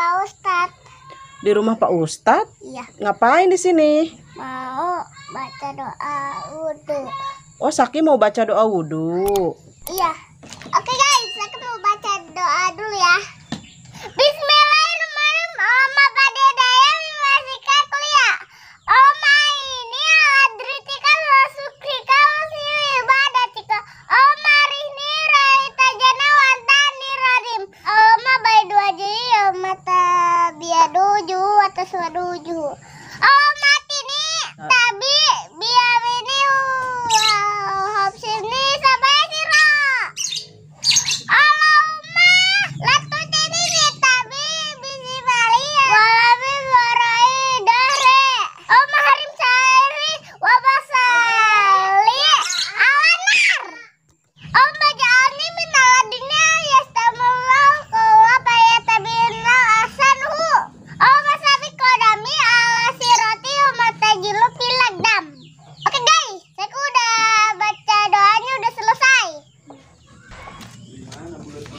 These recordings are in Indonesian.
Pak Ustad. Di rumah Pak Ustad? Iya. Ngapain di sini? Mau baca doa wudhu. Oh, Saki mau baca doa wudhu. Iya. tujuh atau tujuh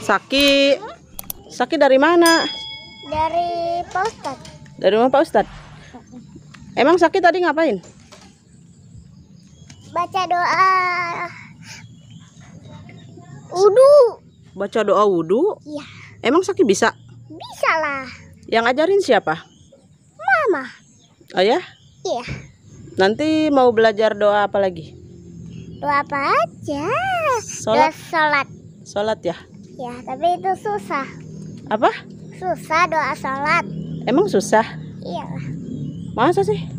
Saki. Saki dari mana? Dari Pak Ustad. Dari rumah Pak Ustad. Emang Saki tadi ngapain? Baca doa. Wudu. Baca doa wudu? Iya. Emang Saki bisa? Bisa lah. Yang ajarin siapa? Mama. Oh ya? Iya. Nanti mau belajar doa apa lagi? Doa apa aja? Sholat. Doa sholat. Sholat ya? Ya, tapi itu susah. Apa? Susah doa salat. Emang susah? Iya. Masa sih?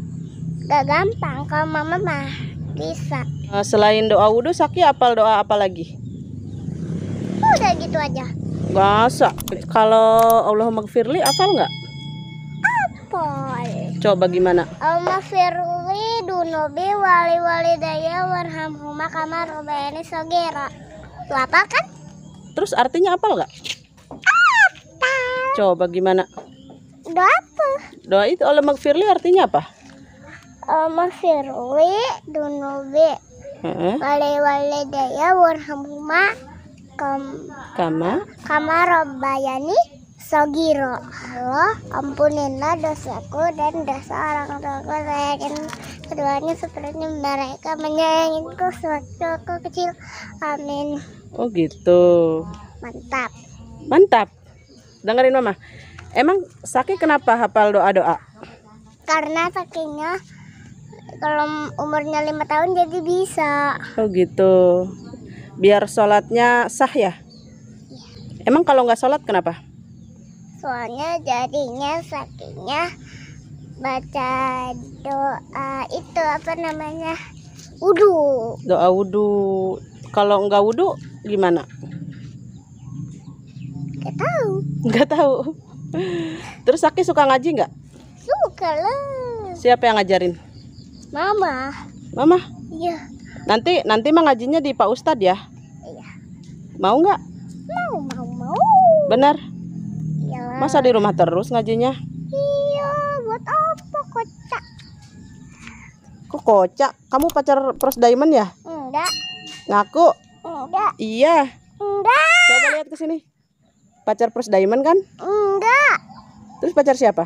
Gak gampang kalau mama mah bisa. Eh, selain doa wudhu, Saki apal doa apa lagi? Udah gitu aja. Masa? Kalau Allah Magfirli apal nggak? Apal. Coba gimana? Allah Magfirli dunobi wali wali daya warhamhumah kamar rubayani sogera. Lu kan? Terus artinya enggak? nggak? Coba gimana? Doa apa? Doa itu oleh Mak Firly artinya apa? Mak Firly dunubi. Wale-wale daya warhamuma kam kama kama robbayani sogiro Allah ampunilah dosaku dan dosa orang tuaku sayangin keduanya seperti mereka menyayangiku sewaktu aku kecil amin Oh gitu. Mantap. Mantap. Dengerin mama. Emang Saki kenapa hafal doa-doa? Karena Sakinya kalau umurnya lima tahun jadi bisa. Oh gitu. Biar sholatnya sah ya? ya. Emang kalau nggak sholat kenapa? Soalnya jadinya Sakinya baca doa itu apa namanya? Wudu. Doa wudu kalau nggak wudhu gimana Gak tahu Gak tahu terus Aki suka ngaji nggak suka lah siapa yang ngajarin mama mama iya nanti nanti mah ngajinya di Pak Ustadz ya iya mau nggak mau mau mau benar iya masa di rumah terus ngajinya iya buat apa kocak kok kocak kamu pacar Pros Diamond ya enggak Ngaku? Enggak. Iya. Enggak. Coba lihat ke sini. Pacar plus Diamond kan? Enggak. Terus pacar siapa?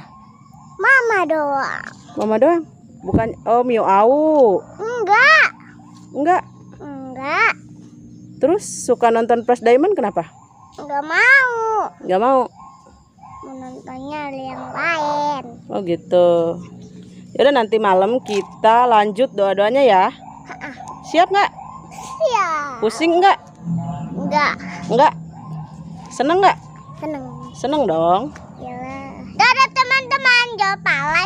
Mama doang. Mama doang? Bukan oh Mio Au. Enggak. Enggak. Enggak. Terus suka nonton plus Diamond kenapa? Enggak mau. Enggak mau. Menontonnya yang lain. Oh gitu. Yaudah nanti malam kita lanjut doa-doanya ya. Siap nggak? Pusing enggak? Enggak. Enggak. Seneng enggak? Seneng. Seneng dong. Iya. Dadah teman-teman, jumpa lagi.